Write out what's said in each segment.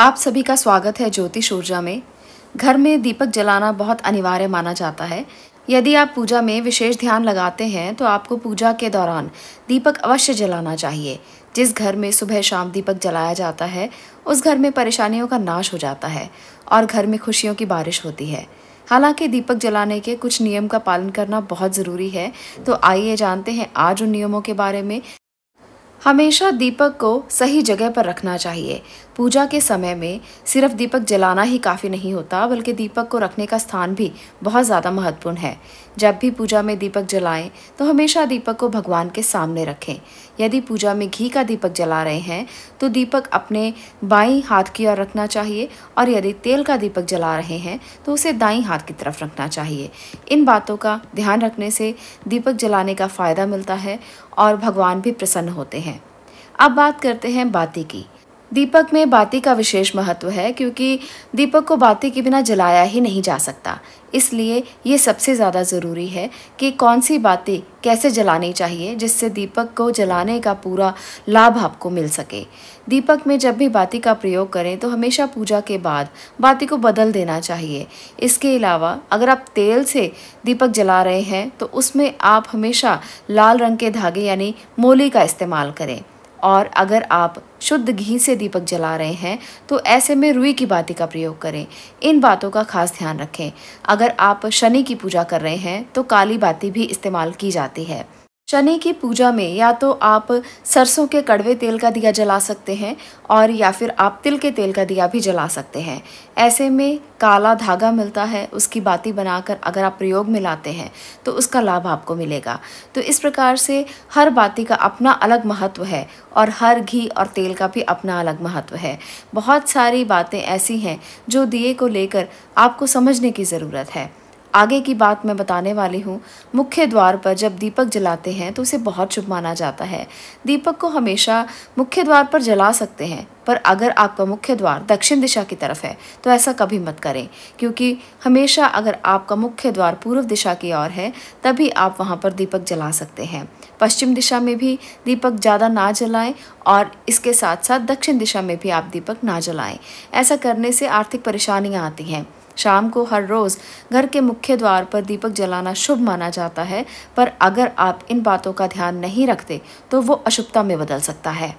आप सभी का स्वागत है ज्योतिष ऊर्जा में घर में दीपक जलाना बहुत अनिवार्य माना जाता है यदि आप पूजा में विशेष ध्यान लगाते हैं तो आपको पूजा के दौरान दीपक अवश्य जलाना चाहिए जिस घर में सुबह शाम दीपक जलाया जाता है उस घर में परेशानियों का नाश हो जाता है और घर में खुशियों की बारिश होती है हालांकि दीपक जलाने के कुछ नियम का पालन करना बहुत ज़रूरी है तो आइए जानते हैं आज उन नियमों के बारे में हमेशा दीपक को सही जगह पर रखना चाहिए पूजा के समय में सिर्फ दीपक जलाना ही काफ़ी नहीं होता बल्कि दीपक को रखने का स्थान भी बहुत ज़्यादा महत्वपूर्ण है जब भी पूजा में दीपक जलाएं तो हमेशा दीपक को भगवान के सामने रखें यदि पूजा में घी का दीपक जला रहे हैं तो दीपक अपने बाई हाथ की ओर रखना चाहिए और यदि तेल का दीपक जला रहे हैं तो उसे दाई हाथ की तरफ रखना चाहिए इन बातों का ध्यान रखने से दीपक जलाने का फ़ायदा मिलता है और भगवान भी प्रसन्न होते हैं अब बात करते हैं बाती की दीपक में बाती का विशेष महत्व है क्योंकि दीपक को बाती के बिना जलाया ही नहीं जा सकता इसलिए ये सबसे ज़्यादा ज़रूरी है कि कौन सी बाती कैसे जलानी चाहिए जिससे दीपक को जलाने का पूरा लाभ आपको मिल सके दीपक में जब भी बाती का प्रयोग करें तो हमेशा पूजा के बाद बाती को बदल देना चाहिए इसके अलावा अगर आप तेल से दीपक जला रहे हैं तो उसमें आप हमेशा लाल रंग के धागे यानी मोली का इस्तेमाल करें और अगर आप शुद्ध घी से दीपक जला रहे हैं तो ऐसे में रुई की बाती का प्रयोग करें इन बातों का खास ध्यान रखें अगर आप शनि की पूजा कर रहे हैं तो काली बाती भी इस्तेमाल की जाती है चने की पूजा में या तो आप सरसों के कड़वे तेल का दिया जला सकते हैं और या फिर आप तिल के तेल का दिया भी जला सकते हैं ऐसे में काला धागा मिलता है उसकी बाती बनाकर अगर आप प्रयोग में लाते हैं तो उसका लाभ आपको मिलेगा तो इस प्रकार से हर बाती का अपना अलग महत्व है और हर घी और तेल का भी अपना अलग महत्व है बहुत सारी बातें ऐसी हैं जो दिए को लेकर आपको समझने की ज़रूरत है आगे की बात मैं बताने वाली हूँ मुख्य द्वार पर जब दीपक जलाते हैं तो उसे बहुत शुभ माना जाता है दीपक को हमेशा मुख्य द्वार पर जला सकते हैं पर अगर आपका मुख्य द्वार दक्षिण दिशा की तरफ है तो ऐसा कभी मत करें क्योंकि हमेशा अगर आपका मुख्य द्वार पूर्व दिशा की ओर है तभी आप वहाँ पर दीपक जला सकते हैं पश्चिम दिशा में भी दीपक ज़्यादा ना जलाएं और इसके साथ साथ दक्षिण दिशा में भी आप दीपक ना जलाएं ऐसा करने से आर्थिक परेशानियाँ आती हैं शाम को हर रोज़ घर के मुख्य द्वार पर दीपक जलाना शुभ माना जाता है पर अगर आप इन बातों का ध्यान नहीं रखते तो वो अशुभता में बदल सकता है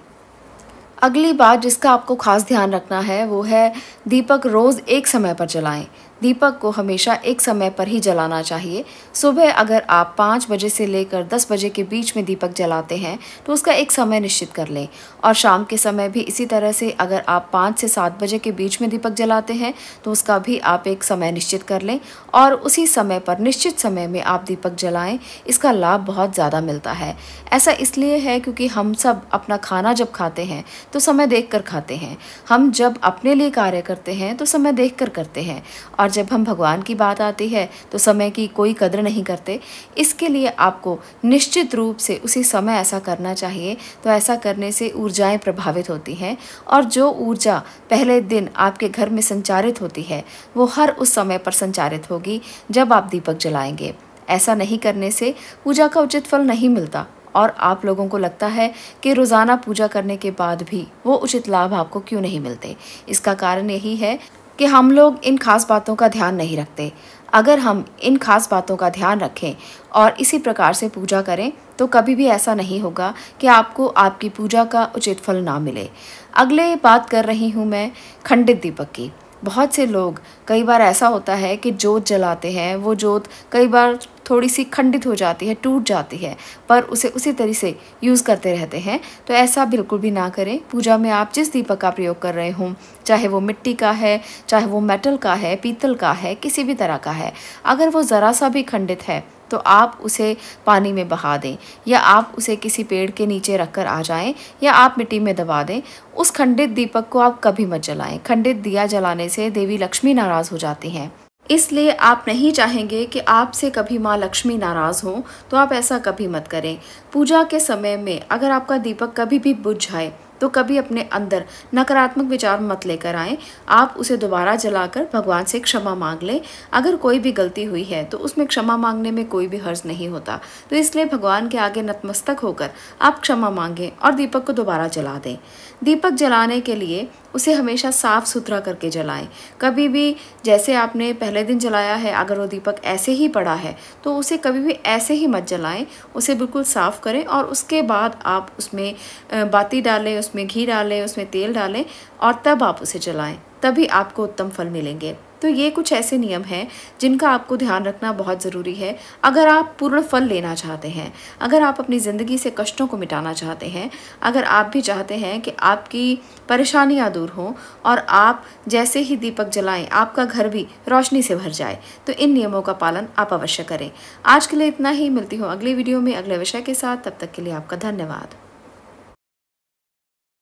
अगली बात जिसका आपको खास ध्यान रखना है वो है दीपक रोज़ एक समय पर जलाएं दीपक को हमेशा एक समय पर ही जलाना चाहिए सुबह अगर आप पाँच बजे से लेकर दस बजे के बीच में दीपक जलाते हैं तो उसका एक समय निश्चित कर लें और शाम के समय भी इसी तरह से अगर आप पाँच से सात बजे के बीच में दीपक जलाते हैं तो उसका भी आप एक समय निश्चित कर लें और उसी समय पर निश्चित समय में आप दीपक जलाएं इसका लाभ बहुत ज़्यादा मिलता है ऐसा इसलिए है क्योंकि हम सब अपना खाना जब खाते हैं तो समय देख कर खाते हैं हम जब अपने लिए कार्य करते हैं तो समय देख कर करते हैं और जब हम भगवान की बात आती है तो समय की कोई कदर नहीं करते इसके लिए आपको निश्चित रूप से उसी समय ऐसा करना चाहिए तो ऐसा करने से ऊर्जाएं प्रभावित होती हैं और जो ऊर्जा पहले दिन आपके घर में संचारित होती है वो हर उस समय पर संचारित होगी जब आप दीपक जलाएंगे ऐसा नहीं करने से पूजा का उचित फल नहीं मिलता और आप लोगों को लगता है कि रोज़ाना पूजा करने के बाद भी वो उचित लाभ आपको क्यों नहीं मिलते इसका कारण यही है कि हम लोग इन खास बातों का ध्यान नहीं रखते अगर हम इन खास बातों का ध्यान रखें और इसी प्रकार से पूजा करें तो कभी भी ऐसा नहीं होगा कि आपको आपकी पूजा का उचित फल ना मिले अगले बात कर रही हूँ मैं खंडित दीपक की बहुत से लोग कई बार ऐसा होता है कि जोत जलाते हैं वो जोत कई बार थोड़ी सी खंडित हो जाती है टूट जाती है पर उसे उसी तरह से यूज़ करते रहते हैं तो ऐसा बिल्कुल भी ना करें पूजा में आप जिस दीपक का प्रयोग कर रहे हों चाहे वो मिट्टी का है चाहे वो मेटल का है पीतल का है किसी भी तरह का है अगर वो ज़रा सा भी खंडित है तो आप उसे पानी में बहा दें या आप उसे किसी पेड़ के नीचे रख कर आ जाएं या आप मिट्टी में दबा दें उस खंडित दीपक को आप कभी मत जलाएं खंडित दिया जलाने से देवी लक्ष्मी नाराज़ हो जाती हैं इसलिए आप नहीं चाहेंगे कि आपसे कभी माँ लक्ष्मी नाराज़ हों तो आप ऐसा कभी मत करें पूजा के समय में अगर आपका दीपक कभी भी बुझ जाए तो कभी अपने अंदर नकारात्मक विचार मत लेकर आएँ आप उसे दोबारा जलाकर भगवान से क्षमा मांग लें अगर कोई भी गलती हुई है तो उसमें क्षमा मांगने में कोई भी हर्ज नहीं होता तो इसलिए भगवान के आगे नतमस्तक होकर आप क्षमा मांगें और दीपक को दोबारा जला दें दीपक जलाने के लिए उसे हमेशा साफ़ सुथरा करके जलाएं कभी भी जैसे आपने पहले दिन जलाया है अगर वो दीपक ऐसे ही पड़ा है तो उसे कभी भी ऐसे ही मत जलाएं उसे बिल्कुल साफ़ करें और उसके बाद आप उसमें बाती डालें उस उसमें घी डालें उसमें तेल डालें और तब आप उसे जलाएं तभी आपको उत्तम फल मिलेंगे तो ये कुछ ऐसे नियम हैं जिनका आपको ध्यान रखना बहुत ज़रूरी है अगर आप पूर्ण फल लेना चाहते हैं अगर आप अपनी ज़िंदगी से कष्टों को मिटाना चाहते हैं अगर आप भी चाहते हैं कि आपकी परेशानियाँ दूर हों और आप जैसे ही दीपक जलाएं आपका घर भी रोशनी से भर जाए तो इन नियमों का पालन आप अवश्य करें आज के लिए इतना ही मिलती हूँ अगली वीडियो में अगले विषय के साथ तब तक के लिए आपका धन्यवाद